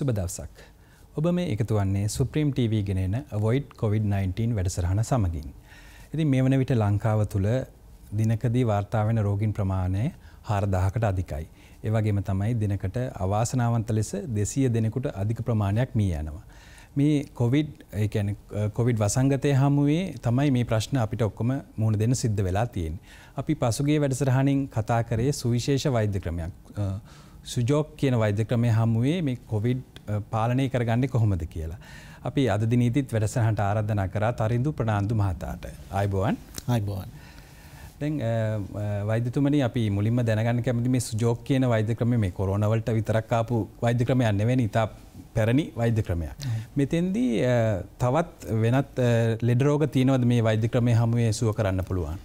සුබ දවසක්. ඔබ මේ එකතුවන්නේ සුප්‍රීම් TV ගෙනෙන අවොයිඩ් COVID-19 වැඩසරහන සමගින්. ඉතින් මේ වන විට ලංකාව තුළ දිනකදී වාර්තාාවෙන රෝගින් ප්‍රමාණය හාරදාහකට අධිකයි. ඒවගේම තමයි දිනකට අවාසනාවන්ත ලෙස දෙසිය දෙනෙකුට අධික ප්‍රමාණයක් මී යනවා. මේ කොවිඩ් කොවිඩ් වසංගතය හමුවේ තමයි මේ ප්‍රශ්න අපිට ඔක්කොම මුහුණ දෙන්න සිද්ධ වෙලා තියෙන්. අපි පසුගේ වැඩසරහණින් කතා කරේ සුවිශේෂ වෛද්‍ය ක්‍රමයක් සුජෝක් කියන වෛද්‍ය ක්‍රමය හමුවේ මේ කොවිඩ් පාලනය කරගන්නේ කොහොමද කියලා. අපි අද දිනීතිත් වැඩසනහට ආරධන කරා තරින්දු ප්‍රනාාන්දු මහතාට අයිබෝවන් අයිබෝවන්. දැන් වෛදතුමනි අපි මුලින්ම දැනගන්න කැමති මේ සුජෝක් කියන වෛද්‍ය ක්‍රම මේ කොරෝනවලට විතරක්කාපු වෛද්‍ය ක්‍රමයන්න වෙන ඉතා පැරණි වෛද්‍ය ක්‍රමයක්. මෙතෙන්දී තවත් වෙනත් ලෙඩරෝග තියනවද මේ වෛද්‍ය ක්‍රමය හමුවේ සුව කරන්න පුළුවන්.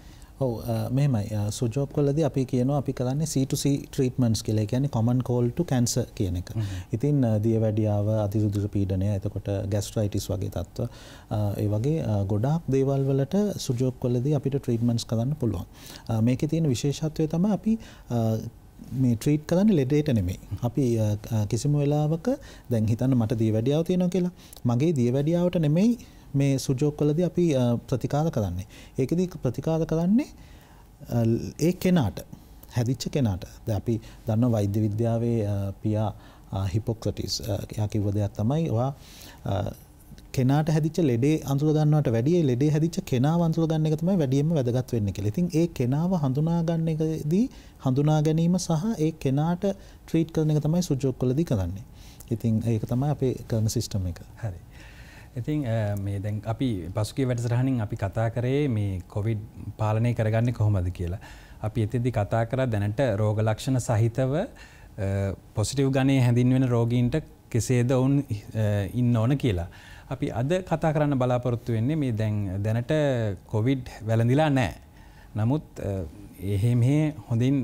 ඔව මෙමයි සුජෝප් කලද අපි කියනවා අපි කරන්නේ C2C ට්‍රීටමන්ස් කියලා කියන්නේ කොමන් කෝල්ට කැන්ස කියන එක. ඉතින් දිය වැඩියාව අතිසුදුර පීඩනය එතකොට ගැස්ට්‍රයිටිස් වගේ තත්ත්ව ඒ වගේ ගොඩාක් දේවල් වලට සුජෝප් කලදී අපිට ට්‍රීටමන්ස් කරන්න පුළුවන්. මේකේ තියෙන විශේෂත්වය තමයි අපි මේ ට්‍රීට් කරන්න ලෙඩේට නෙමේ අපි කිසිම වෙලාවක දැන් හිතන්න මට දී වැඩියාව තියෙනවා කියලා මගේ දී වැඩියාවට නෙමෙයි මේ සුජෝක්වලදී අපි ප්‍රතිකාර කරන්නේ. ඒකෙදී ප්‍රතිකාර කරන්නේ ඒ කෙනාට හැදිච්ච කෙනාට. දැන් අපි දන්න වෛද්‍ය විද්‍යාවේ පියා හිපොක්‍රටිස් එයා කිව්ව දෙයක් තමයි ඔයා කෙනාට හැදිච්ච ලෙඩේ අඳුර ගන්නවට වැඩිය ලෙඩේ හැදිච්ච කෙනාව අඳුර ගන්න එක තමයි වැඩියෙන්ම වැදගත් වෙන්නේ කියලා. ඉතින් ඒ කෙනාව හඳුනා ගන්න එකදී හඳුනා ගැනීම සහ ඒ කෙනාට ට්‍රීට් කරන එක තමයි සුජෝක්වලදී කරන්නේ. ඉතින් ඒක තමයි අපේ කරන සිස්ටම් එක. හරි. ඉතින් මේ දැන් අපි පසුගේ වැඩසටහනින් අපි කතා කරේ මේ කොවිඩ් පාලනය කරගන්නේ කොහොමද කියලා. අපි එතිදි කතා කර දැනට රෝග ලක්ෂණ සහිතව පොසිටිව් ගණය හැඳින්වෙන රෝගීන්ට කෙසේද ඔවුන් ඉන්න ඕන කියලා. අපි අද කතා කරන්න බලාපොරොත්තු වෙන්නේ මේ දැන් දැනට කොවිඩ් වැළඳිලා නෑ. නමුත් එහෙම හොඳින්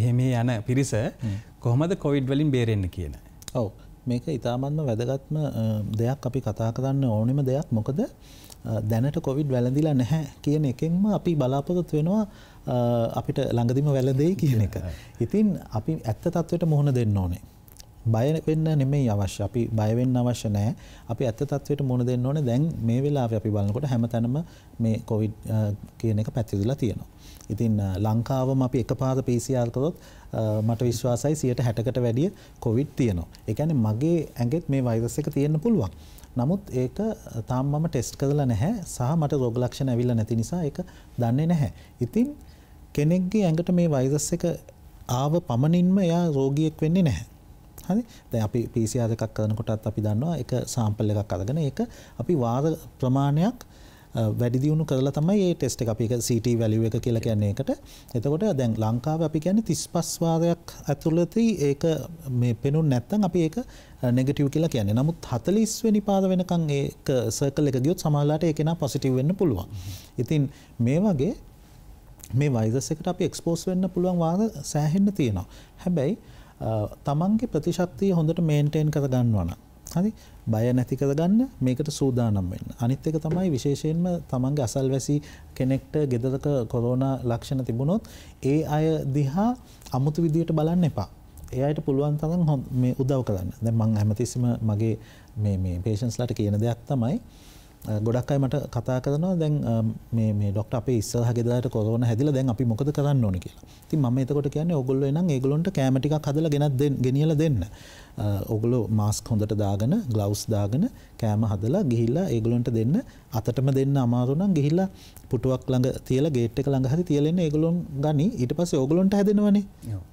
එහෙම යන පිරිස කොහොමද කොවිඩ් වලින් බේරෙන්න කියන. ඔවු මේක ඉතාමත්ම වැදගත්ම දෙයක් අපි කතා කරන්න ඕනෙම දෙයක් මොකද දැනට කොවිඩ් වැලඳිලා නැහැ කියන එකෙන්ම අපි බලාපොරොත් වෙනවා අපිට ළඟදිම වැලදේ කියන එක. ඉතින් අපි ඇත්ත තත්ත්වයට මුහුණ දෙන්න ඕනේ. බය වෙන්න නෙමෙයි අවශ්‍ය. අපි බය වෙන්න අවශ්‍ය නැහැ. අපි ඇත්ත තත්වයට මුහුණ දෙන්න ඕනේ. දැන් මේ වෙලාවේ අපි බලනකොට හැමතැනම මේ කොවිඩ් කියන එක පැතිරලා තියෙනවා. ඉතින් ලංකාවම අපි එකපාරට PCR කරොත් මට විශ්වාසයි 160කට වැඩිය කොවිඩ් තියෙනවා. ඒ කියන්නේ මගේ ඇඟෙත් මේ වෛරස් එක තියෙන්න පුළුවන්. නමුත් ඒක තාම මම ටෙස්ට් කරලා නැහැ සහ මට රෝග ලක්ෂණ ඇවිල්ලා නැති නිසා ඒක දන්නේ නැහැ. ඉතින් කෙනෙක්ගේ ඇඟට මේ වෛරස් එක ආව පමණින්ම එයා රෝගියෙක් වෙන්නේ නැහැ. හරි දැන් අපි PCR එකක් කරනකොටත් අපි දන්නවා එක සාම්පල් එකක් අරගෙන ඒක අපි වාර ප්‍රමාණයක් වැඩි දියුණු කරලා තමයි ඒ ටෙස්ට් එක අපි එක CT value එක කියලා කියන්නේ ඒකට. එතකොට දැන් ලංකාවේ අපි කියන්නේ 35 වාරයක් ඇතුළතදී ඒක මේ පෙනුනේ නැත්නම් අපි ඒක නෙගටිව් කියලා කියන්නේ. නමුත් 40 වෙනි පාර වෙනකන් ඒක සර්කල් එක ගියොත් සමහරලාට ඒක නා පොසිටිව් වෙන්න පුළුවන්. ඉතින් මේ වගේ මේ වෛරස් එකට අපි එක්ස්පෝස් වෙන්න පුළුවන් වාර සෑහෙන්න තියෙනවා. හැබැයි තමන්ගේ ප්‍රතිශක්තිය හොඳට මේන්ටේන් කර ගන්නවන. හරි බය නැති කර ගන්න මේකට සූදානම් වෙන්න. අනිත් එක තමයි විශේෂයෙන්ම තමන්ගේ අසල්වැසි කෙනෙක්ට ගෙදරක කොරෝනා ලක්ෂණ තිබුණොත් ඒ අය දිහා අමුතු විදියට බලන්න එපා. එයට පුළුවන් තරම් මේ උදව් කරන්න. දැන් මම හැමතිස්සෙම මගේ මේ මේ patients ලට කියන දෙයක් තමයි ගොඩක් අයි මට කතා කරනවා දැන් මේ ඩොක්ට අප ඉස්සල් හගෙදලට කොරන හැදිල දැන් අපි මොකද කරන්න ඕනි කියලා ති ම එතකොට කියන්නේ ඔගොල්ල නම් ඒගොලොන්ට කෑමටික් හදල ගෙනත් ගෙනියල දෙන්න ඔගුලෝ මාස්ක හොඳට දාගෙන ග්ලවස් දාගෙන කෑම හදලා ගිහිල්ලා ඒගොල්ලන්ට දෙන්න අතටම දෙන්න අමාරු නම් ගිහිල්ලා පුටුවක් ළඟ තියලා ගේට් එක ළඟ හරි තියලා ඒගොල්ලොන් ගනි ඊට පස්සේ ඕගොල්ලන්ට හැදෙනවනේ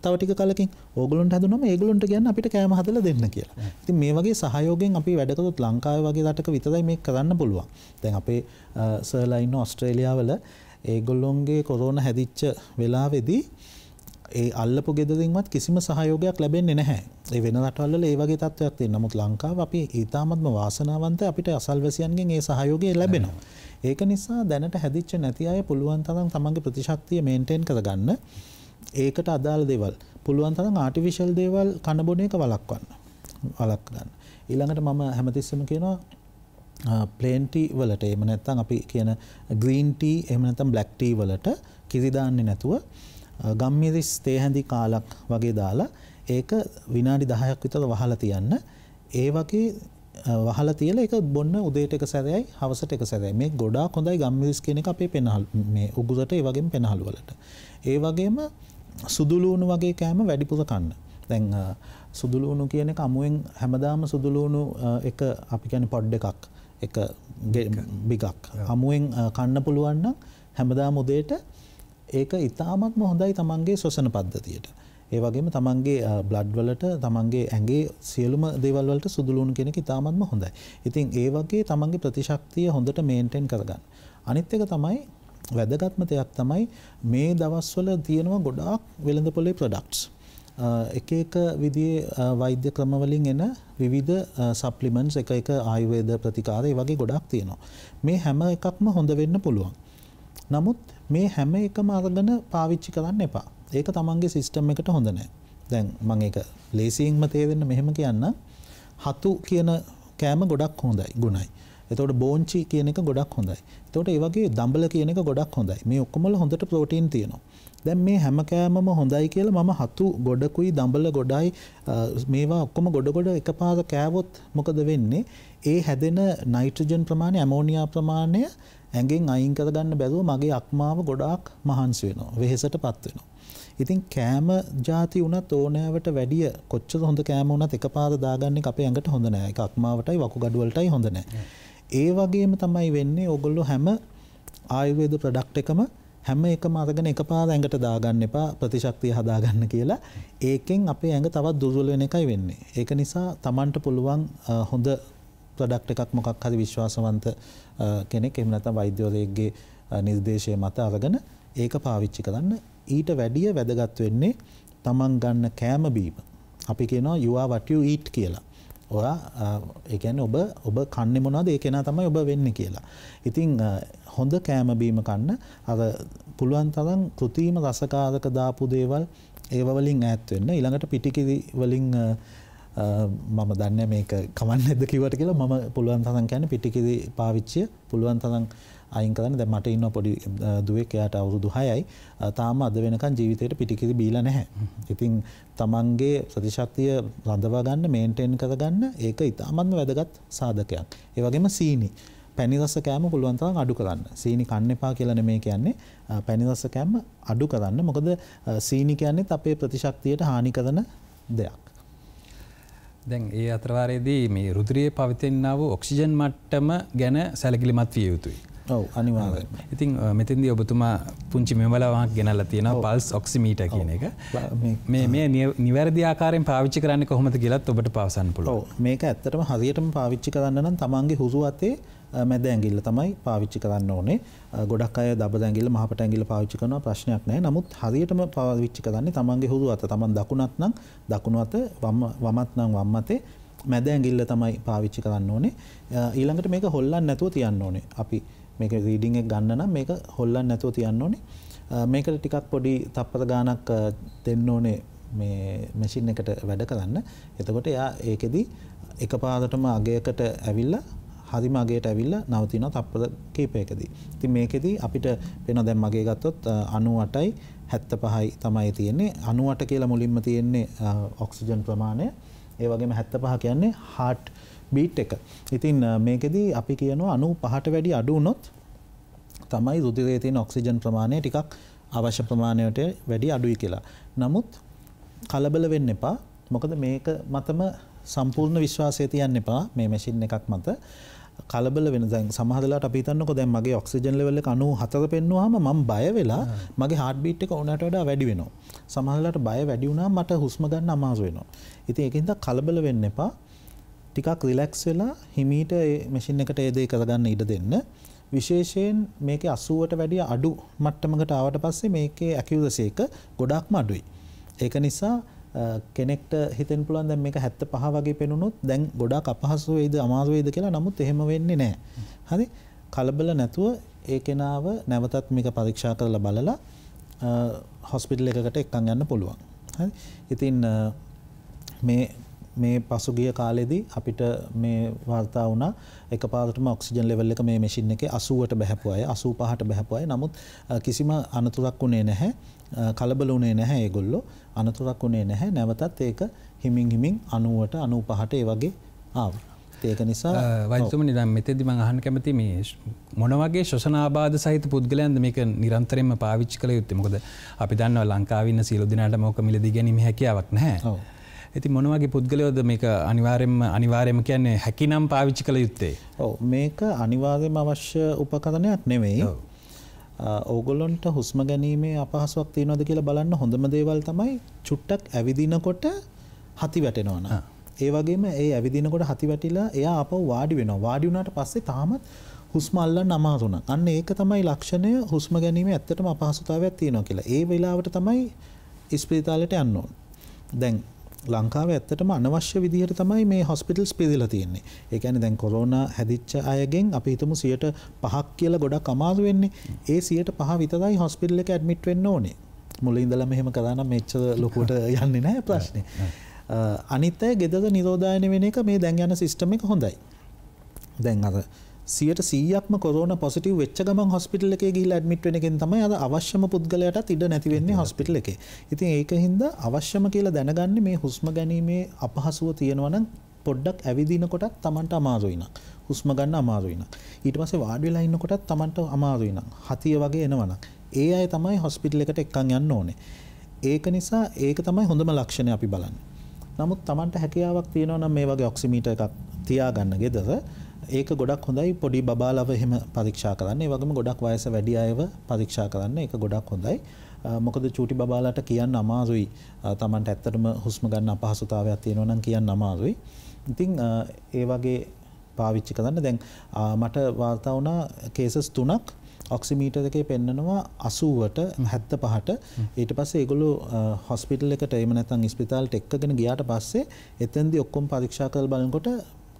තව ටික කලකින් ඕගොල්ලන්ට හැදුනම ඒගොල්ලන්ට කියන්න අපිට කෑම හදලා දෙන්න කියලා. ඉතින් මේ වගේ සහයෝගයෙන් අපි වැඩ කරොත් ලංකාවේ වගේ රටක විතරයි මේක කරන්න පුළුවන්. දැන් අපේ සර්ලා ඉන්න ඕස්ට්‍රේලියාවල ඒගොල්ලොන්ගේ කොරෝන හැදිච්ච වෙලාවේදී ඒ අල්ලපු ගෙදරින්වත් කිසිම සහයෝගයක් ලැබෙන්නේ නැහැ. ඒ වෙන රටවල්වල ඒ වගේ තත්ත්වයක් තියෙනවා. නමුත් ලංකාව අපි ඊටාත්ම වාසනාවන්ත අපිට අසල්වැසියන්ගෙන් ඒ සහයෝගය ලැබෙනවා. ඒක නිසා දැනට හැදිච්ච නැති අය පුළුවන් තරම් තමන්ගේ ප්‍රතිශක්තිය මේන්ටේන් කරගන්න. ඒකට අදාළ දේවල් පුළුවන් තරම් ආටිෆිෂල් දේවල් කන බොන එක වළක්වන්න. වළක්වන්න. ඊළඟට මම හැමතිස්සෙම කියනවා ප්ලේන්ටි වලට එම නැත්තම් අපි කියන ග්‍රීන්ටී එම නැත්තම් බ්ලැක්ටී වලට කිරිදාන්නේ නැතුව ගම්මිරිස් තේ හැඳි කාලක් වගේ දාලා ඒක විනාඩි 10ක් විතර වහලා තියන්න. ඒ වගේ වහලා තියලා ඒක බොන්න උදේට එක සැරයයි හවසට එක සැරයයි. මේ ගොඩාක් හොඳයි ගම්මිරිස් කියන එක අපේ පෙනහල් මේ උගුරට ඒ වගේම පෙනහළු වලට. ඒ වගේම සුදුලූණු වගේ කෑම වැඩිපුර කන්න. දැන් සුදුලූුණු කියන එක අමුවෙන් හැමදාම සුදුලූුණු එක අපි ගැන පොඩ්ඩ එකක් එක බිගක් අමුවෙන් කන්න පුළුවන්න හැමදාම උදේට ඒක ඉතාමත්ම හොඳයි තමන්ගේ ස්වසන පද්ධතියට. ඒ වගේම තමන්ගේ බ්ලඩ්වලට තමන්ගේ ඇගේ සියලුම දෙවල්වලට සුදුලුවන් කෙනෙක ඉතාමත්ම හොඳයි. ඉතින් ඒ වගේ තමන්ගේ ප්‍රතිශක්තිය හොඳට මේන්ටෙන් කරගන්න. අනිත් එක තමයි වැදගත්ම දෙයක් තමයි මේ දවස්වල තියෙනවා ගොඩාක් වෙළඳ පොලේ ප්‍රඩක්ට්ස්. එක එක විදිේ වෛද්‍ය ක්‍රමවලින් එන විවිධ සප්ලිමන්ස් එක එක ආයුවේද ප්‍රතිකාරය වගේ ගොඩක් තියෙනවා. මේ හැම එකක්ම හොඳ වෙන්න පුළුවන්. නමුත් මේ හැම එකම අරගෙන පාවිච්චි කරන්න එපා. ඒක තමන්ගේ සිස්ටම් එකට හොඳ නැහැ. දැන් මම ඒක ලේසියෙන්ම තේරෙන්න මෙහෙම කියන්න. හතු කියන කෑම ගොඩක් හොඳයි, ගුණයි. එතකොට බෝංචි කියන එක ගොඩක් හොඳයි. එතකොට ඒ වගේ දඹල කියන එක ගොඩක් හොඳයි. මේ ඔක්කොම වල හොඳට ප්‍රෝටීන් තියෙනවා. දැන් මේ හැම කෑමම හොඳයි කියලා මම හතු ගොඩකුයි දඹල ගොඩයි මේවා ඔක්කොම ගොඩ ගොඩ එකපාර කෑවොත් මොකද වෙන්නේ? ඒ හැදෙන නයිට්‍රජන් ප්‍රමාණය, ඇමෝනියා ප්‍රමාණය ඇඟෙන් අයින් කරගන්න බැරුව මගේ අක්මාව ගොඩාක් මහන්සි වෙනවා. වෙහෙසට පත් වෙනවා. ඉතින් කෑම ಜಾති වුණත් ඕනෑවට වැඩිය කොච්චර හොඳ කෑම වුණත් එකපාර දාගන්නේ අපේ ඇඟට හොඳ නෑ. ඒක අක්මාවටයි වකුගඩුවලටයි හොඳ නෑ. ඒ වගේම තමයි වෙන්නේ ඔයගොල්ලෝ හැම ආයුර්වේද ප්‍රොඩක්ට් එකම හැම එකම අරගෙන එකපාර ඇඟට දාගන්න එපා ප්‍රතිශක්තිය හදාගන්න කියලා ඒකෙන් අපේ ඇඟ තවත් දුර්වල වෙන එකයි වෙන්නේ. ඒක නිසා Tamanට පුළුවන් හොඳ ප්‍රොඩක්ට් එකක් මොකක් හරි විශ්වාසවන්ත කෙනෙක් එහෙම නැත්නම් වෛද්‍යවරයෙක්ගේ නිර්දේශය මත අරගෙන ඒක පාවිච්චි කරන්න ඊට වැඩිය වැදගත් වෙන්නේ තමන් ගන්න කෑම බීම. අපි කියනවා you are what you eat කියලා. ඔයා ඒ කියන්නේ ඔබ ඔබ කන්නේ මොනවද ඒ කෙනා තමයි ඔබ වෙන්නේ කියලා. ඉතින් හොඳ කෑම බීම කන්න අර පුළුවන් තරම් કૃතිම රසකාරක දාපු දේවල් ඒව වලින් ඈත් වෙන්න ඊළඟට පිටිකිරි වලින් මම දන්න මේක කමන්න ඇද කිවට කියලා මම පුළුවන් තසන් කැන පිටිකිද පාවිච්චිය පුළුවන් තසන් අයිංකරන දැ මට ඉන්න පොඩි දුවක් එයාට අවුරුදු හයයි තාම අද වෙනකන් ජීවිතයට පිටිකිරි බීල නැහැ. ඉතින් තමන්ගේ ප්‍රතිශක්තිය රඳවා ගන්න මේන්ටෙන් කරගන්න ඒක ඉතාමත්ම වැදගත් සාධකයක්. ඒවගේම සීනි. පැනිදස්ස කෑම පුළුවන්තරම් අඩු කරන්න සීනි කන්න එපා කියලන මේ කියන්නේ පැනිදස්ස කෑම අඩු කරන්න මොකද සීනි කියන්නේ අපේ ප්‍රතිශක්තියට හානි කරන දෙයක්. දැන් ඒ අතරවාරයේදී මේ රුදුරයේ පවතින්න වූ ඔක්සිජන් මට්ටම ගැන සැලකිලිමත් විය යුතුයි. ඔව් අනිවාර්යෙන්. ඉතින් මෙතෙන්දී ඔබතුමා පුංචි මෙමලවක් ගෙනල්ලා තියෙනවා පල්ස් ඔක්සිමීටර් කියන එක. මේ මේ නිවැරදි ආකාරයෙන් පාවිච්චි කරන්නේ කොහොමද කියලාත් ඔබට පවසන්න පුළුවන්. ඔව් මේක ඇත්තටම හරියටම පාවිච්චි කරන්න නම් තමන්ගේ හුස්ම අතේ මැද ඇඟිල්ල තමයි පාවිච්චි කරන්න ඕනේ. ගොඩක් අය දබ ඇඟිල්ල මහපට ඇඟිල්ල පාවිච්චි කරනවා ප්‍රශ්නයක් නැහැ. නමුත් හරියටම පාවිච්චි කරන්නේ තමන්ගේ හුරු අත. තමන් දකුණත් නම් දකුණු අත වම් වමත් නම් වම් අතේ මැද ඇඟිල්ල තමයි පාවිච්චි කරන්න ඕනේ. ඊළඟට මේක හොල්ලන්න නැතුව තියන්න ඕනේ. අපි මේක රීඩින් එක ගන්න නම් මේක හොල්ලන්න නැතුව තියන්න ඕනේ. මේකට ටිකක් පොඩි තප්පර ගාණක් දෙන්න ඕනේ මේ මැෂින් එකට වැඩ කරන්න එතකොට එයා ඒකෙදි එකපාරටම අගයකට ඇවිල්ලා හරිම අගේට ඇවිල්ලා නවතිනවා තප්පර කීපයකදී. ඉතින් මේකෙදී අපිට වෙන දැන් මගේ ගත්තොත් 98යි 75යි තමයි තියෙන්නේ. 98 කියලා මුලින්ම තියෙන්නේ ඔක්සිජන් ප්‍රමාණය. ඒ වගේම 75 කියන්නේ heart beat එක. ඉතින් මේකෙදී අපි කියනවා 95ට වැඩි අඩු වුණොත් තමයි රුධිරයේ තියෙන ඔක්සිජන් ප්‍රමාණය ටිකක් අවශ්‍ය ප්‍රමාණයට වැඩි අඩුයි කියලා. නමුත් කලබල වෙන්න එපා. මොකද මේක මතම සම්පූර්ණ විශ්වාසය තියන්න එපා මේ මැෂින් එකක් මත. කලබල වෙන දැන් සමහදලාට අපි හිතන්නකො දැන් මගේ ඔක්සිජන් ලෙවල් එක 97 පෙන්නුවාම මම බය වෙලා මගේ හાર્ට් බීට් එක උනට වඩා වැඩි වෙනවා. සමහරලාට බය වැඩි වුණාම මට හුස්ම ගන්න අමාරු වෙනවා. ඉතින් ඒකින්ද කලබල වෙන්න එපා. ටිකක් රිලැක්ස් වෙලා හිමීට මේ මැෂින් එකට ඒ දේ කරගන්න ඉඩ දෙන්න. විශේෂයෙන් මේකේ 80ට වැඩිය අඩු මට්ටමකට ආවට පස්සේ මේකේ ඇකියුරසි එක ගොඩක්ම අඩුයි. ඒක නිසා කෙනෙක්ට හිතෙන් පුළුවන් දැන් මේක 75 වගේ පෙනුනොත් දැන් ගොඩාක් අපහසු වෙයිද අමාරු වෙයිද කියලා නමුත් එහෙම වෙන්නේ නැහැ. හරි? කලබල නැතුව ඒ කෙනාව නැවතත් මේක පරීක්ෂා කරලා බලලා හොස්පිටල් එකකට එක්කන් යන්න පුළුවන්. හරි? ඉතින් මේ මේ පසුගිය කාලෙදී අපිට මේ වාර්තා වුණා එකපාරටම ඔක්සිජන් ලෙවල් එක මේ මැෂින් එකේ 80ට බහැපු අය 85ට බහැපු අය නමුත් කිසිම අනතුරක් වුණේ නැහැ කලබල වුණේ නැහැ ඒගොල්ලෝ අනතුරක් වුණේ නැහැ නැවතත් ඒක හිමින් හිමින් 90ට 95ට ඒ වගේ ආවා ඒක නිසා වයිතුමනි දැන් මෙතෙදි මම අහන්න කැමති මේ මොන වගේ ශ්වසන ආබාධ සහිත පුද්ගලයන්ද මේක නිරන්තරයෙන්ම පාවිච්චි කළ යුත්තේ මොකද අපි දන්නවා ලංකාවේ ඉන්න සියලු දෙනාටම ඕක මිලදී ගැනීම හැකියාවක් නැහැ ඇති මොනවගේ පුද්ගලයෝද මේක අනිවාරෙන්ම අනිවාරයම කියන්නේ හැකි නම් පාවිච්චි කළ යුත්තේ. ඔව මේක අනිවාර්යම අවශ්‍ය උපකරණයක් නෙමෙයි. ඕගොල්ලොන්ට හුස්ම ගැනීමේ අපහසුවක් තියෙනවද කියලා බලන්න හොඳම දේවල් තමයි චුට්ටක් ඇවිදිනකොට හති වැටෙනවන. ඒ වගේම ඒ ඇවිදිනකොට හති වැටිලා එයා අප වාඩි වෙනවා. වාඩි වුණාට පස්සේ තාමත් හුස්මල්ල නමාතුන අන්න ඒක තමයි ලක්ෂණය හුස්ම ගැනීම ඇත්තටම අපහසුතාවයක් තියෙනවා කියලා ඒ වෙලාවට තමයි ඉස්පිරිතාලට යන්න ඕන දැන් ලංකාව ඇත්තටම අනවශ්‍ය විදිහට තමයි මේ හොස්පිටල්ස් පිදිලා තියෙන්නේ. ඒ කියන්නේ දැන් කොරෝනා හැදිච්ච අයගෙන් අපි හිතමු 5% කියලා ගොඩක් අමාරු වෙන්නේ. ඒ 5% විතරයි හොස්පිටල් එක ඇඩ්මිට් වෙන්න ඕනේ. මුල ඉඳලම එහෙම කරා නම් මෙච්චර ලොකුවට යන්නේ නැහැ ප්‍රශ්නේ. අනිත් අය gedara නිරෝධායන වෙන එක මේ දැන් යන සිස්ටම් එක හොඳයි. දැන් අර සියට සීයක්ම කොරන පොසිටව වෙච්ච ගම හොස්පිටල් එක ගී ඇඩමිට් වෙනකින් තමයි අද අවශ්‍යම පුද්ගලයටත් ඉඩ නැතිවෙන්නේ හොස්පිටල එක ඉතින් ඒක හින්ද අවශ්‍යම කියලා දැනගන්න මේ හුස්ම ගැනීමේ අපහසුව තියෙනවනම් පොඩ්ඩක් ඇවිදිනකොටත් තමන්ට අමාරුයිනක් හුස්ම ගන්න අමාරුයින ඊට පසේ වාඩිලා ඉන්නකොටත් තමන්ට අමාරුයිනම් හතිය වගේ එනවනක් ඒ අය තමයි හොස්පිටල් එකට එක්කන් යන්න ඕනේ ඒක නිසා ඒක තමයි හොඳම ලක්ෂණය අපි බලන්න නමුත් තමන්ට හැකියාවක් තියෙනවා නම් මේ වගේ ඔක්සිමීට එකක් තියාගන්න ගෙදර ඒක ගොඩක් හොඳයි පොඩි බබාලව එහෙම පරීක්ෂා කරන්න. ඒ වගේම ගොඩක් වයස වැඩි අයව පරීක්ෂා කරන්න. ඒක ගොඩක් හොඳයි. මොකද චූටි බබාලට කියන්න අමාරුයි. Tamanට ඇත්තටම හුස්ම ගන්න අපහසුතාවයක් තියෙනවා නම් කියන්න අමාරුයි. ඉතින් ඒ වගේ පාවිච්චි කරන්න. දැන් මට වාර්තා වුණා කේසස් තුනක් ඔක්සිමීටර් එකේ පෙන්නනවා 80ට 75ට ඊට පස්සේ ඒගොල්ලෝ හොස්පිටල් එකට එහෙම නැත්නම් ස්පිතාලෙට එක්කගෙන ගියාට පස්සේ එතෙන්දී ඔක්කොම පරීක්ෂා කරලා බලනකොට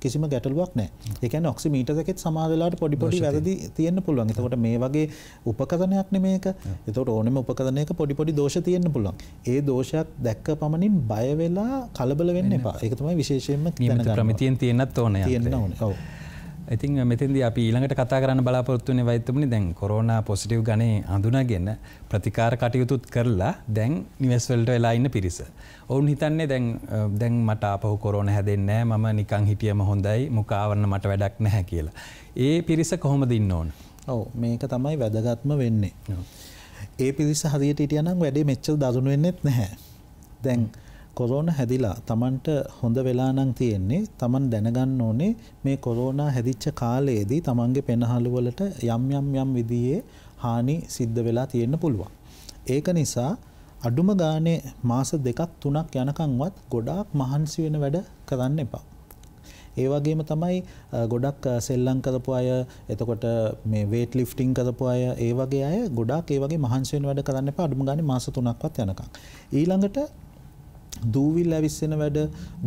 කිසිම ගැටලුවක් නෑ එක ඔක්සිමීටකෙත් සමාදලාට පොඩිපොඩි වැදදි තියන්න පුළුවන් එතකොට මේ වගේ උපකරණයක් නමේක එතට ඕනම උපකරණයක පොඩිපොඩි දෝෂ තියන්න පුළුවන් ඒ දෝෂයක් දැක්ක පමණින් බයවෙලා කලබල වෙන්න එපා එකතුමයි විශේෂයෙන්ම ප්‍රමිතියෙන් තියන්නත් ඕන තියන්න ඕන ඔව ඉතින් uh, මෙතින්ද අපි ඊළඟට කතා කරන්න බලාපොරත්තුවන වෛතමනි දැන් කොරෝණ පොසිටව් ගනේ අඳුනගෙන ප්‍රතිකාර කටයුතුත් කරලා දැන් නිවස්වල්ට වෙලාඉන්න පිරිස. ඔවුන් හිතන්නේ දැන් uh, දැන් මට අපහු කොරෝණ හැදෙන්නෑ මම නිකං හිටියම හොඳයි මුකාවන්න මට වැඩක් නැහැ කියලා. ඒ පිරිස කොහොම දෙන්න ඕන. ඔව මේක තමයි වැදගත්ම වෙන්නේ. ඒ පිරිස හරියට හිටියනම් වැඩේ මෙච්චල් දරුණු වෙන්නෙත් නැහැ. දැන්. Mm. කොරෝන හැදිලා තමන්ට හොඳ වෙලානං තියෙන්නේ තමන් දැනගන්න ඕනේ මේ කොරෝනා හැදිච්ච කාලයේදී තමන්ගේ පෙනහළුවලට යම් යම් යම් විදියේ හානි සිද්ධ වෙලා තියෙන්න පුළුවන්. ඒක නිසා අඩුම ගානේ මාස දෙකක් තුනක් යනකංවත් ගොඩාක් මහන්සි වෙන වැඩ කරන්න එපා. ඒ වගේම තමයි ගොඩක් සෙල්ලම් කරපු අය එතකොට මේ වේට් ලිෆ්ටිං කරපු අය ඒ වගේ අය ගොඩාක් ඒ වගේ මහන්සි වෙන වැඩ කරන්න එපා අඩුම ගානේ මාස 3ක්වත් යනකම්. ඊළඟට දූවිල් ඇවිස්සෙන වැඩ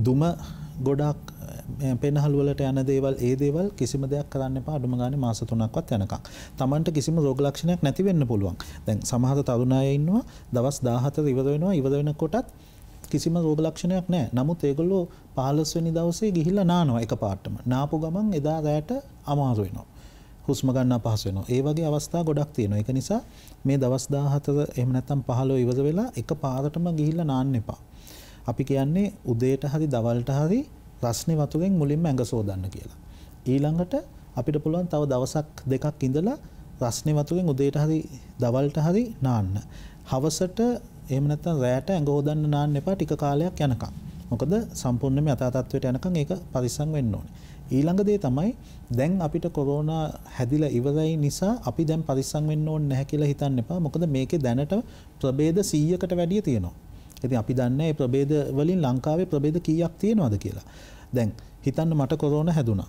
දුම ගොඩක් පෙනහල්වලට යන දේවල් ඒ දේවල් කිසිම දෙයක් කරන්න එපා අඩුම ගානේ මාස 3ක්වත් යනකම්. Tamanට කිසිම රෝග ලක්ෂණයක් නැති වෙන්න පුළුවන්. දැන් සමහර තරුණ අය ඉන්නවා දවස් 14 ඉවර වෙනවා ඉවර වෙනකොටත් කිසිම රෝග ලක්ෂණයක් නැහැ. නමුත් ඒගොල්ලෝ 15 වෙනි දවසේ ගිහිල්ලා නානවා එකපාරටම. නාපු ගමන් එදා රැයට අමාරු වෙනවා. හුස්ම ගන්න පහසු වෙනවා. ඒ වගේ අවස්ථා ගොඩක් තියෙනවා. ඒක නිසා මේ දවස් 14 එහෙම නැත්නම් 15 ඉවර වෙලා එකපාරටම ගිහිල්ලා නාන්න එපා. අපි කියන්නේ උදේට හරි දවල්ට හරි රස්නේ වතුරෙන් මුලින්ම ඇඟ සෝදන්න කියලා. ඊළඟට අපිට පුළුවන් තව දවසක් දෙකක් ඉඳලා රස්නේ වතුරෙන් උදේට හරි දවල්ට හරි නාන්න. හවසට එහෙම නැත්නම් රැයට ඇඟ හොදන්න නාන්න එපා ටික කාලයක් යනකම්. මොකද සම්පූර්ණයෙන්ම යථා තත්වයට යනකම් ඒක පරිස්සම් වෙන්න ඕනේ. ඊළඟ දේ තමයි දැන් අපිට කොරෝනා හැදිලා ඉවරයි නිසා අපි දැන් පරිස්සම් වෙන්න ඕනේ නැහැ කියලා හිතන්න එපා. මොකද මේකේ දැනට ප්‍රභේද 100කට වැඩිය තියෙනවා. ඉතින් අපි දන්නේ ප්‍රභේද වලින් ලංකාවේ ප්‍රභේද කීයක් තියෙනවද කියලා. දැන් හිතන්න මට කොරෝනා හැදුනා.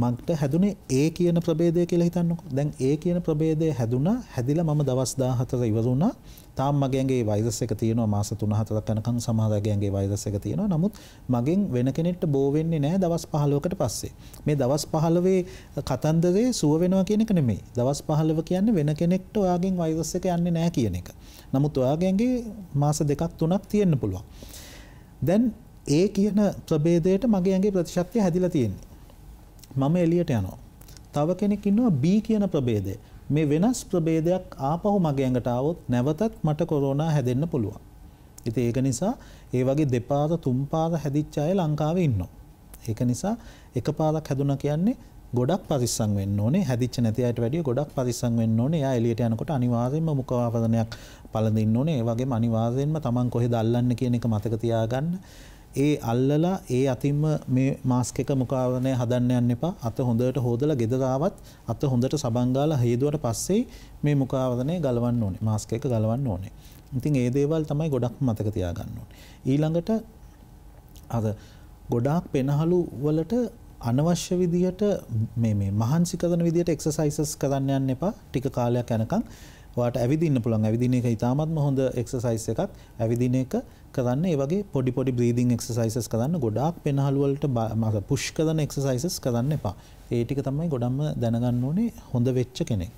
මක්ට හැදුනේ ඒ කියන ප්‍රබේදය කියලා හිතන්නකෝ. දැන් ඒ කියන ප්‍රබේදය හැදුනා, හැදිලා මම දවස් 14 ඉවරුණා. තාම මගේගේ වෛරස් එක තියෙනවා මාස 3-4ක් යනකම් සමහර අයගේ වෛරස් එක තියෙනවා. නමුත් මගෙන් වෙන කෙනෙක්ට බෝ වෙන්නේ නැහැ දවස් 15කට පස්සේ. මේ දවස් 15 කතන්දරේ සුව වෙනවා කියන එක නෙමෙයි. දවස් 15 කියන්නේ වෙන කෙනෙක්ට ඔයාගෙන් වෛරස් එක යන්නේ නැහැ කියන එක. නමුත් ඔයාගෙන්ගේ මාස දෙකක් තුනක් තියෙන්න පුළුවන්. දැන් ඒ කියන ප්‍රභේදයට මගේ ඇඟේ ප්‍රතිශක්තිය හැදිලා තියෙන්නේ. මම එළියට යනවා. තව කෙනෙක් ඉන්නවා B කියන ප්‍රභේදය. මේ වෙනස් ප්‍රභේදයක් ආපහු මගේ ඇඟට આવොත් නැවතත් මට කොරෝනා හැදෙන්න පුළුවන්. ඉතින් ඒක නිසා ඒ වගේ දෙපාර තුන්පාර හැදිච්ච අය ලංකාවේ ඉන්නවා. ඒක නිසා එකපාරක් හැදුණා කියන්නේ ගොඩක් පරිස්සම් වෙන්න ඕනේ හැදිච්ච නැති අයට වැඩිය ගොඩක් පරිස්සම් වෙන්න ඕනේ එයා එළියට යනකොට අනිවාර්යයෙන්ම මුඛ ආවරණයක් පළඳින්න ඕනේ ඒ වගේම අනිවාර්යයෙන්ම Taman කොහෙද අල්ලන්නේ කියන එක මතක තියාගන්න ඒ අල්ලලා ඒ අතින්ම මේ මාස්ක එක මුකාවනය හදන්න යන්න එපා අත හොඳට හෝදලා ගෙදගාවත් අත හොඳට සබංගාල හේදුවට පස්සේ මේ මුකාවදනය ගලවන්න ඕනේ මාස්ක එක ගලවන්න ඕනේ. ඉතින් ඒ දේවල් තමයි ගොඩක් මතක තියාගන්න ඕනේ. ඊළඟට අද ගොඩාක් පෙනහළු වලට අනවශ්‍ය විදිහට මේ මේ මහන්සි කරන විදිහට එක්සර්සයිසස් කරන්න යන්න එපා ටික කාලයක් යනකම්. ඔයාට ඇවිදින්න පුළුවන් ඇවිදින එක ඉතාමත්ම හොඳ එක්සසයිස් එකක් ඇවිදින එක කරන්න ඒ වගේ පොඩි පොඩි බ්‍රීදිං එක්සසයිසස් කරන්න ගොඩාක් පෙනහළු වලට මම පුෂ් කරන එක්සසයිසස් කරන්න එපා. ඒ ටික තමයි ගොඩක්ම දැනගන්න ඕනේ හොඳ වෙච්ච කෙනෙක්.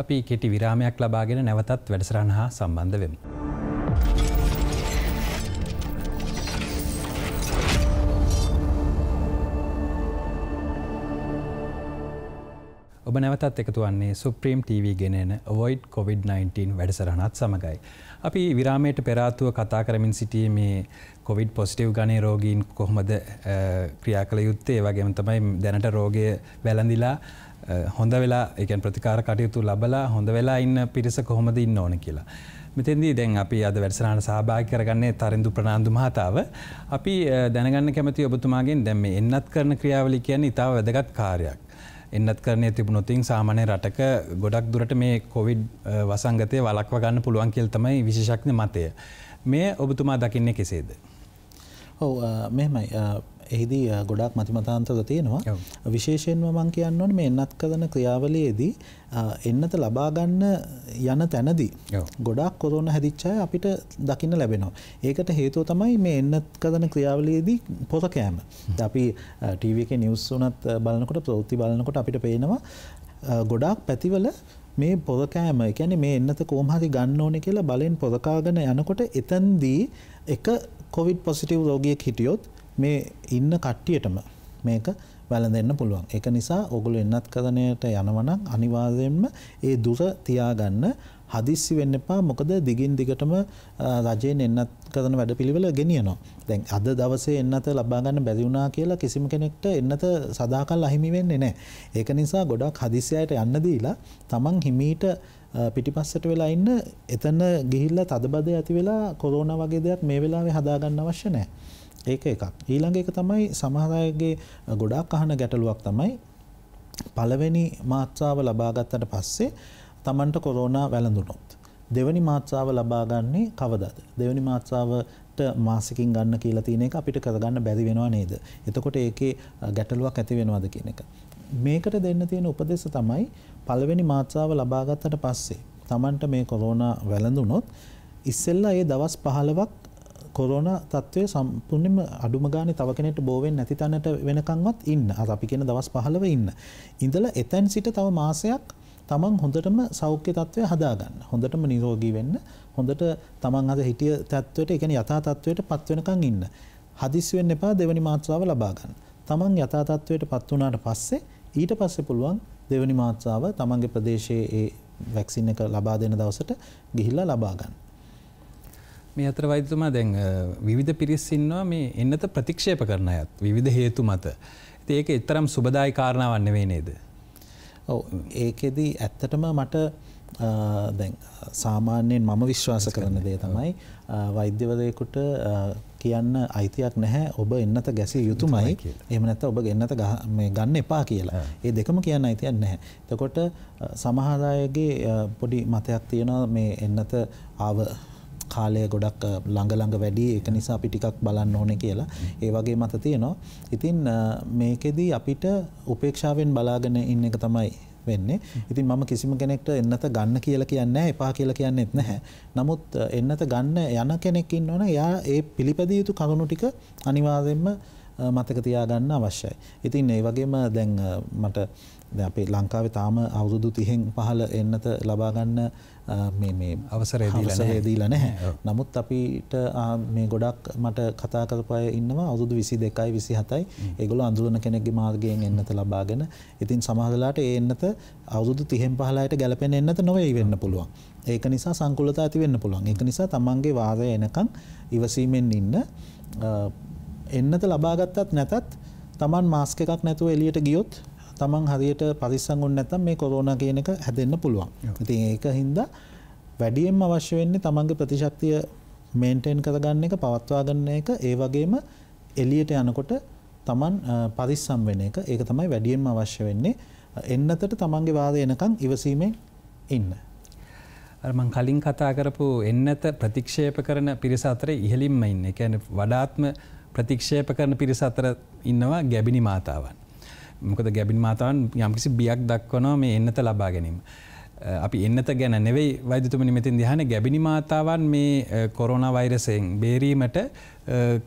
අපි කෙටි විරාමයක් ලබාගෙන නැවතත් වැඩසටහන හා සම්බන්ධ වෙමු. ඔබ නැවතත් එකතුවන්නේ සුප්‍රීම් TV ගෙනෙන වොයිඩ් COVID-19 වැඩසරහනත් සමඟයි. අපි විරාමයට පෙරාතුව කතා කරමින් සිටිය මේ කොවිඩ් පොස්ටිව් ගණය රෝගීන් කොහොමද ක්‍රියා කළ යුත්තේ වගේම තමයි දැනට රෝගය වැලඳිලා හොඳ වෙලා එකන් ප්‍රතිකාර කටයුතු ලබලා හොඳ වෙලා ඉන්න පිරිස කොහොමද ඉන්න ඕන කියලා. මෙතෙන්දී දැන් අපි අද වැඩසනාන සහභාග කරගන්නේ තරින්දු ප්‍රනාාන්දු මහතාව. අපි දැනගන්න කැමති ඔබතුමාගෙන් දැම එන්නත් කරන ක්‍රියාවලි කියන්නේ ඉතාව වැදගත් කාරයක්. එන්නත් කරනය තිබුණොතින් සාමානය රටක ගොඩක් දුරට මේ කොවිඩ් වසංගතය වලක්ව ගන්න පුළුවන් කෙල්තමයි විශෂක්න මතය. මේ ඔබතුමා දකින්නේ කෙසේද. ඔව මෙමයි එහිදී ගොඩක් මතිමතාන්තක තියෙනවා විශේෂයෙන්ම මං කියන්න ඕන මේ එන්නත් කදන ක්‍රියාවලයේදී එන්නත ලබාගන්න යන තැනදී ගොඩක් කොරෝන හැදිච්චාය අපිට දකින්න ලැබෙනවා. ඒකට හේතුව තමයි මේ එන්නත් කදන ක්‍රියාවලයේදී පොත කෑම. අපි ටීවක නිවස් වනත් බලනකොට ප්‍රෘති බලනකොට අපිට පේනවා ගොඩාක් පැතිවල මේ පොදකෑම එකැන මේ එන්නත කෝමහරි ගන්න ඕන කියලා බලෙන් පොදකාගෙන යනකොට එතන්දී එක කොවිඩ් පොසිටව් රෝගියක් හිටියොත් මේ ඉන්න කට්ටියටම මේක වැළඳෙන්න පුළුවන්. ඒක නිසා ඔගොල්ලෝ එන්නත් කරණයට යනවනම් අනිවාර්යයෙන්ම ඒ දුර තියාගන්න හදිස්සි වෙන්න එපා. මොකද දිගින් දිගටම රජයෙන් එන්නත් කරන වැඩපිළිවෙල ගෙනියනවා. දැන් අද දවසේ එන්නත ලබා ගන්න බැරි වුණා කියලා කිසිම කෙනෙක්ට එන්නත සදාකල් අහිමි වෙන්නේ නැහැ. ඒක නිසා ගොඩක් හදිස්සි අයට යන්න දීලා Taman හිමීට පිටිපස්සට වෙලා ඉන්න එතන ගිහිල්ලා තදබද ඇති වෙලා කොරෝනා වගේ දෙයක් මේ වෙලාවේ හදාගන්න අවශ්‍ය නැහැ. ඒක එකක්. ඊළඟ එක තමයි සමහර අයගේ ගොඩාක් අහන ගැටලුවක් තමයි පළවෙනි මාත්‍රාව ලබා ගත්තට පස්සේ Tamanට කොරෝනා වැළඳුනොත් දෙවෙනි මාත්‍රාව ලබා ගන්නේ කවදද? දෙවෙනි මාත්‍රාවට මාසිකින් ගන්න කියලා තියෙන එක අපිට කරගන්න බැරි වෙනව නේද? එතකොට ඒකේ ගැටලුවක් ඇති වෙනවද කියන එක. මේකට දෙන්න තියෙන උපදෙස තමයි පළවෙනි මාත්‍රාව ලබා ගත්තට පස්සේ Tamanට මේ කොරෝනා වැළඳුනොත් ඉස්සෙල්ලා ඒ දවස් 15ක් කොරෝන තත්ත්වය සම්පූර්ණයෙන්ම අඩුම ගානේ තව කෙනෙක්ට බෝවෙන් නැති තැනට වෙනකන්වත් ඉන්න. අර අපි කියන දවස් 15 ඉන්න. ඉඳලා එතෙන් සිට තව මාසයක් තමන් හොඳටම සෞඛ්‍ය තත්ත්වය හදාගන්න. හොඳටම නිරෝගී වෙන්න. හොඳට තමන් අද හිටිය තත්ත්වයට, ඒ කියන්නේ යථා තත්ත්වයට පත් වෙනකන් ඉන්න. හදිස්සි වෙන්න එපා දෙවෙනි මාත්‍රාව ලබා ගන්න. තමන් යථා තත්ත්වයට පත් වුණාට පස්සේ ඊට පස්සේ පුළුවන් දෙවෙනි මාත්‍රාව තමන්ගේ ප්‍රදේශයේ ඒ වැක්සින් එක ලබා දෙන දවසට ගිහිල්ලා ලබා ගන්න. මේ අතර වෛදතුමා දැන් විධ පිරිස්සින්නවා මේ එන්නත ප්‍රතික්ෂේප කරන අයත් විධ හේතු මත. ඒක එතරම් සුබදායි කාරණාවන්න වේ නේද. ඔව ඒකෙදී ඇත්තටම මට සාමාන්‍යයෙන් මම විශ්වාස කරන දේ තමයි වෛද්‍යවදයකුට කියන්න අයිතියක් නැහැ ඔබ එන්නත ගැසිය යුතුමයි එම නැත ඔබ ගන්නත ගන්න එපා කියලා ඒ දෙකම කියන්න අයිතියක් නැහැ. එතකොට සමහදායගේ පොඩි මතයක් තියෙනවා මේ එන්නත ආව කාලය ගොඩක් ළඟ ළඟ වැඩි ඒක නිසා අපි ටිකක් බලන්න ඕනේ කියලා ඒ වගේ මත තියෙනවා. ඉතින් මේකෙදී අපිට උපේක්ෂාවෙන් බලාගෙන ඉන්න එක තමයි වෙන්නේ. ඉතින් මම කිසිම කෙනෙක්ට එන්නත ගන්න කියලා කියන්නේ එපා කියලා කියන්නෙත් නැහැ. නමුත් එන්නත ගන්න යන කෙනෙක් ඉන්නවනේ එයා ඒ පිළිපැදිය යුතු කරුණු ටික අනිවාර්යයෙන්ම මතක තියාගන්න අවශ්‍යයි. ඉතින් ඒ වගේම දැන් මට අපේ ලංකාවේ තාම අවුරුදු තිහෙන් පහල එන්නත ලබාගන්න අවසරේදීලා නැහැ. නමුත් අපිට මේ ගොඩක් මට කතා කරපය ඉන්නවා අවුරුදු විසි දෙකයි විසි හතයි ඒගොල අඳුරන කෙනෙක්ගේ මාර්ගයෙන් එන්නත ලබාගෙන ඉතින් සමහරලාට ඒ එන්නත අවුරුදු තිහෙන් පහලායට ගැලපෙන එන්නත නොවයි වෙන්න පුළුවන්. ඒක නිසා සංකුලතා ඇති වෙන්න පුළුවන්. ඒක නිසා තමන්ගේ වාදය එනකං ඉවසීමෙන් ඉන්න එන්නත ලබාගත්තත් නැතත් තමන් මාස්ක එකක් නැතුව එලියට ගියොත් තමන් හරියට පරිස්සං වුන් නැතම් මේ කොරෝණ කියන එක හැදෙන්න පුළුවන් ඉති ඒක හින්දා වැඩියෙන් අවශ්‍ය වෙන්නේ තමන්ගේ ප්‍රතිශක්තිය මේන්ටෙන් කරගන්න එක පවත්වාගන්න එක ඒ වගේම එලියට යනකොට තමන් පරිස්සම් වෙන එක ඒක තමයි වැඩියෙන් අවශ්‍ය වෙන්නේ එන්නතට තමන්ගේ වාද එනකං ඉවසීමෙන් ඉන්න මං කලින් කතා කරපු එන්නත ප්‍රතික්ෂේප කරන පිරිස අතර ඉහලින්ම ඉන්න එකැන වඩාත්ම ප්‍රතික්ෂේප කරන පිරිස අතර ඉන්නවා ගැබිනි මාතාවන්. මොකද ගැබින් මාතාවන් යම්කිසි බියක් දක්වනවා මේ එන්නත ලබා ගැනීම. අපි එන්නත ගැන නෙවෙයි වෛදතුමනි මෙතින් දිහන ගැබිනි මාතාවන් මේ කොරෝණ වෛරසයෙන් බේරීමට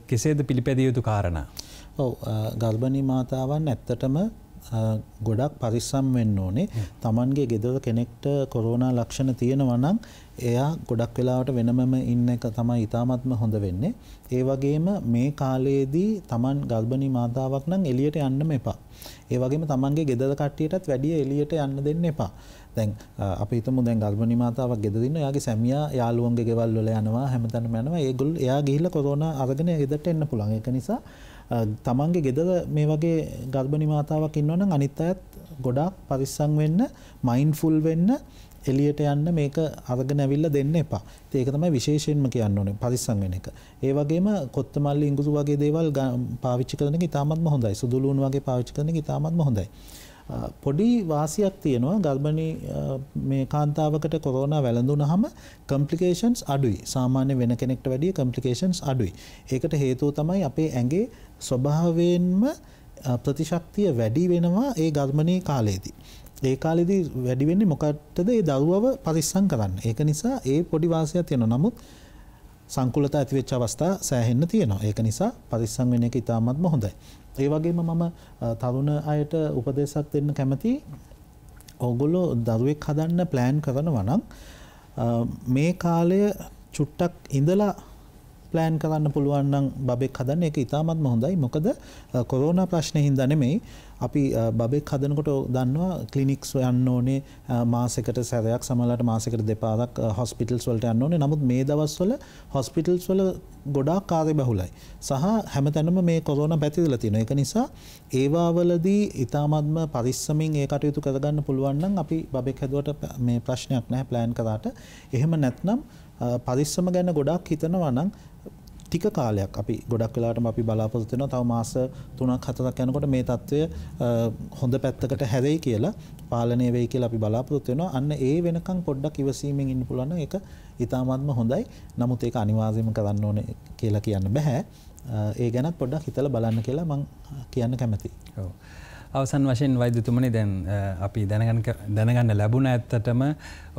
කෙසේද පිළිපැදිය යුතු කාරණා. ඔව ගල්බනි මාතාවන් ඇත්තටම ගොඩක් පරිස්සම් වෙන්න ඕනේ තමන්ගේ ගෙදර කෙනෙක්ට කොරෝනා ලක්ෂණ තියෙනවනම් එයා ගොඩක් වෙලාවට වෙනමම ඉන්න එක තමයි ඉතාමත්ම හොඳ වෙන්නේ. ඒ වගේම මේ කාලයේදී තමන් ගර්භණී මාතාවක් නම් එළියට යන්නම එපා. ඒ වගේම තමන්ගේ ගෙදර කට්ටියටත් වැඩිය එළියට යන්න දෙන්න එපා. දැන් අපි හිතමු දැන් ගර්භණී මාතාවක් ගෙදර ඉන්න එයාගේ සැමියා යාළුවන්ගේ ගෙවල් වල යනවා හැමතැනම යනවා. ඒගොල්ලෝ එයා ගිහිල්ලා කොරෝනා අරගෙන ගෙදරට එන්න පුළුවන්. ඒක නිසා තමන්ගේ ගෙදර මේ වගේ ගර්භනි මාතාවක් ඉන්නවනම් අනිත් අයත් ගොඩාක් පරිස්සම් වෙන්න මයින්ඩ්ෆුල් වෙන්න එලියට යන්න මේක අරගෙන ඇවිල්ලා දෙන්න එපා. ඉතින් ඒක තමයි විශේෂයෙන්ම කියන්න ඕනේ පරිස්සම් වෙන එක. ඒ වගේම කොත්තමල්ලි ඉඟුරු වගේ දේවල් පාවිච්චි කරන එක ඉතාමත්ම හොඳයි. සුදුලූණු වගේ පාවිච්චි කරන එක ඉතාමත්ම හොඳයි. පොඩි වාසියක් තියෙනවා ගර්භණී මේ කාන්තාවකට කොරෝනා වැළඳුනහම කම්ප්ලිකේෂන්ස් අඩුයි. සාමාන්‍ය වෙන කෙනෙක්ට වැඩිය කම්ප්ලිකේෂන්ස් අඩුයි. ඒකට හේතුව තමයි අපේ ඇඟේ ස්වභාවයෙන්ම ප්‍රතිශක්තිය වැඩි වෙනවා ඒ ගර්මණී කාලයේදී. ඒ කාලෙදී වැඩි වෙන්නේ මොකටද ඒ දරුවව පරිස්සම් කරන්න. ඒක නිසා ඒ පොඩි වාසියක් තියෙනවා. නමුත් සංකුලතා ඇතිවෙච්ච අවස්ථා සෑහෙන්න තියෙනවා. ඒක නිසා පරිස්සම් වෙන එක ඉතාමත්ම හොඳයි. ඒ වගේම මම තරුණ අයට උපදේශක් දෙන්න කැමති ඔගොල්ලෝ දරුවෙක් හදන්න ප්ලෑන් කරනවා නම් මේ කාලය චුට්ටක් ඉඳලා ප්ලෑන් කරන්න පුළුවන් නම් බබෙක් හදන්න ඒක ඉතාමත්ම හොඳයි මොකද කොරෝනා ප්‍රශ්නේ හින්දා නෙමෙයි අපි බබෙක් හදනකොට දන්නවා ක්ලිනික්ස් යන්න ඕනේ මාසෙකට සැරයක් සමහරවිට මාසෙකට දෙපාරක් හොස්පිටල්ස් වලට යන්න ඕනේ. නමුත් මේ දවස්වල හොස්පිටල්ස් වල ගොඩාක් කාර්යබහුලයි. සහ හැමතැනම මේ කොරෝනා පැතිරලා තියෙනවා. ඒක නිසා ඒවා වලදී ඊටාත්ම පරිස්සමින් ඒ කටයුතු කරගන්න පුළුවන් නම් අපි බබෙක් හැදුවට මේ ප්‍රශ්නයක් නැහැ ප්ලෑන් කරාට. එහෙම නැත්නම් පරිස්සම ගැන ගොඩක් හිතනවා නම් ටික කාලයක් අපි ගොඩක් වෙලාටම අපි බලාපොරොත්තු වෙනවා තව මාස 3ක් 4ක් යනකොට මේ తত্ত্বය හොඳ පැත්තකට හැරෙයි කියලා පාලනය වෙයි කියලා අපි බලාපොරොත්තු වෙනවා. අන්න ඒ වෙනකන් පොඩ්ඩක් ඉවසීමෙන් ඉන්න පුළුවන් නම් ඒක ඊටාත්ම හොඳයි. නමුත් ඒක අනිවාර්යයෙන්ම කරන්න ඕනේ කියලා කියන්න බෑ. ඒ ගැනත් පොඩ්ඩක් හිතලා බලන්න කියලා මම කියන්න කැමතියි. ඔව්. අවසන් වශයෙන් වෛද්‍යතුමනි දැන් අපි දැනගන්න ලැබුණ ඇත්තටම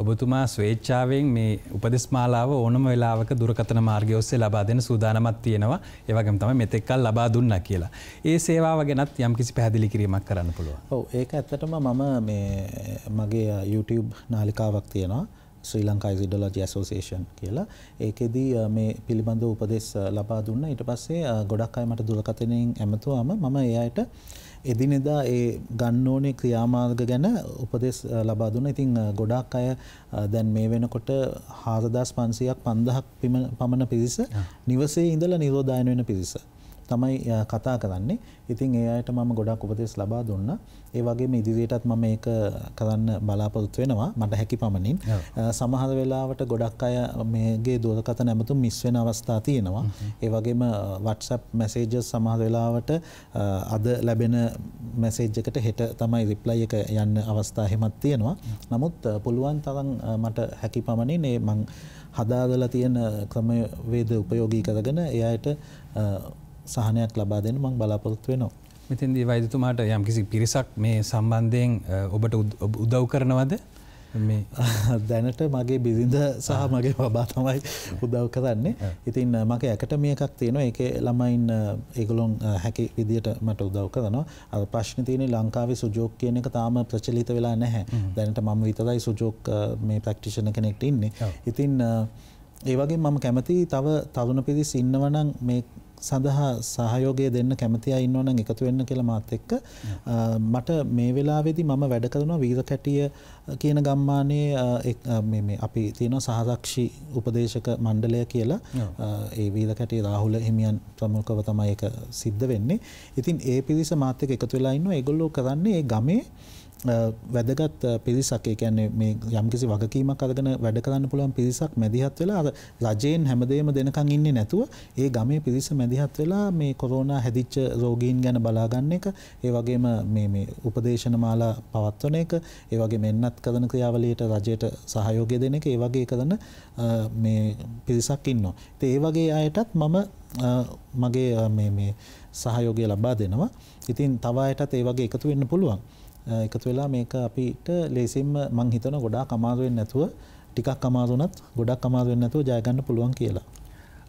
ඔබතුමා ස්වේච්ඡාවෙන් මේ උපදෙස්මාලාව ඕනම වෙලාවක දුරකතන මාර්ගය ඔස්සේ ලබා දෙන සූදානමක් තියෙනවා. ඒ වගේම තමයි මෙතෙක්කල් ලබා දුන්නා කියලා. ඒ සේවාව ගැනත් යම්කිසි පැහැදිලි කිරීමක් කරන්න පුළුවන්. ඔව් ඒක ඇත්තටම මම මේ මගේ YouTube නාලිකාවක් තියෙනවා. ශ්‍රී ලංකා ඉසිඩොලජි ඇසෝසේෂන් කියලා ඒකෙදී මේ පිළිබඳව උපදෙස් ලබා දුන්න ඊට පස්සේ ගොඩක් අය මට දුරකතනෙන් ඇමතුවාම මම ඒ අයට එදිනෙදා ඒ ගන්න ඕනේ ක්‍රියාමාර්ග ගැන උපදෙස් ලබා දුන්නා. ඉතින් ගොඩාක් අය දැන් මේ වෙනකොට 4500ක් 5000ක් පමණ පිරිස නිවසේ ඉඳලා නිරෝධායන වෙන පිරිස. තමයි කතා කරන්නේ. ඉතින් ඒ අයට මම ගොඩක් උපදෙස් ලබා දුන්නා. ඒ වගේම ඉදිරියටත් මම මේක කරන්න බලාපොරොත්තු වෙනවා මට හැකි පමණින්. සමහර වෙලාවට ගොඩක් අය මේගේ දුරකථන ඇමතුම් මිස් වෙන අවස්ථා තියෙනවා. ඒ වගේම WhatsApp messages සමහර වෙලාවට අද ලැබෙන message එකට හෙට තමයි reply එක යන්න අවස්ථා එහෙමත් තියෙනවා. නමුත් පුළුවන් තරම් මට හැකි පමණින් මේ මං හදාගලා තියෙන ක්‍රමවේද උපයෝගී කරගෙන එයාට සහනයක් ලබා දෙන්න මං බලාපොරොත්තු වෙනවා. මෙතෙන්දී වෛදතුමාට යම් කිසි පිරිසක් මේ සම්බන්ධයෙන් ඔබට උදව් කරනවද? දැනට මගේ බිරිඳ සහ මගේ බබා තමයි උදව් කරන්නේ ඉතින් මගේ ඇකට මේ එකක් තියෙනවා ඒක ළමයින් ඒගොලොන් හැකි විදිට මට උදව් කරනවා අ ප්‍රශ්න තියන ලංකාවේ සුජෝක් කියන එක තාම ප්‍රචලිත වෙලා නැහැ දැනට මම විතරයි සුජෝක් මේ ප්‍රක්ටිෂණ කෙනෙක්ට ඉන්නේ ඉතින් ඒවගේ මම කැමති තව තරුණ පිරිස් ඉන්නවනම් මේ සඳහා සහයෝගය දෙන්න කැමති අය ඉන්නව නම් එකතු වෙන්න කියලා මාත් එක්ක මට මේ වෙලාවේදී මම වැඩ කරනවා වීර කැටිය කියන ගම්මානයේ මේ අපි තියෙනවා සහසක්ෂි උපදේශක මණ්ඩලය කියලා ඒ වීර කැටිය රාහුල හිමියන් ප්‍රමුඛව තමයි ඒක සිද්ධ වෙන්නේ. ඉතින් ඒ පිරිස මාත් එක්ක එකතු වෙලා ඉන්නවා. ඒගොල්ලෝ කරන්නේ ඒ ගමේ වැදගත් පිරිසක් ඒ කියන්නේ මේ යම්කිසි වගකීමක් අරගෙන වැඩ කරන්න පුළුවන් පිරිසක් මැදිහත් වෙලා අර රජයෙන් හැමදේම දෙනකන් ඉන්නේ නැතුව ඒ ගමේ පිරිස මැදිහත් වෙලා මේ කොරෝනා හැදිච්ච රෝගීන් ගැන බලා ගන්න එක ඒ වගේම මේ මේ උපදේශන මාලා පවත්වන එක ඒ වගේම එන්නත් කරන ක්‍රියාවලියට රජයට සහයෝගය දෙන එක ඒ වගේ කරන මේ පිරිසක් ඉන්නවා. ඉතින් ඒ වගේ අයටත් මම මගේ මේ මේ සහයෝගය ලබා දෙනවා. ඉතින් තව අයටත් ඒ වගේ එකතු වෙන්න පුළුවන්. එකතු වෙලා මේක අපිට ලේසින්ම මං හිතන ගොඩාක් අමාරු නැතුව ටිකක් අමාරු ගොඩක් අමාරු නැතුව ජය පුළුවන් කියලා.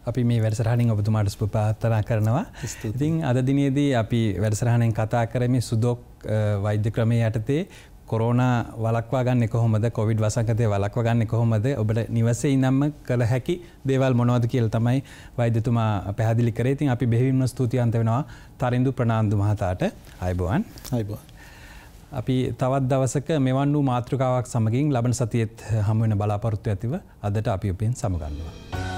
අපි මේ වැඩසරහණින් ඔබතුමාට සුප පාත්තනා කරනවා. ඉතින් අද දිනේදී අපි වැඩසරහණෙන් කතා කරමි සුදොක් වෛද්‍ය ක්‍රමය යටතේ කොරෝණ වලක්වා ගන්න කොහොමද කොවිඩ් වසංකතය වලක්ව ගන්න කොහොමද ඔබට නිවසේ ඉනම්ම කළ හැකි දේවල් මොනවද කියල තමයි වෛද්‍යතුමා පැහදිලි කරේතින් අපි බෙහිවිම ස්තුතියන්ත වෙනවා තරින්දු ප්‍රනාාන්දු මහතාට අයිබුවන් අයිබවා. අපි තවත් දවසක මෙවන් වූ මාතෘකාවක් සමගින් ලබන සතියෙත් හමුවෙන බලාපොරොත්තු ඇතිව අදට අපි උපෙන් සමගන්නවා.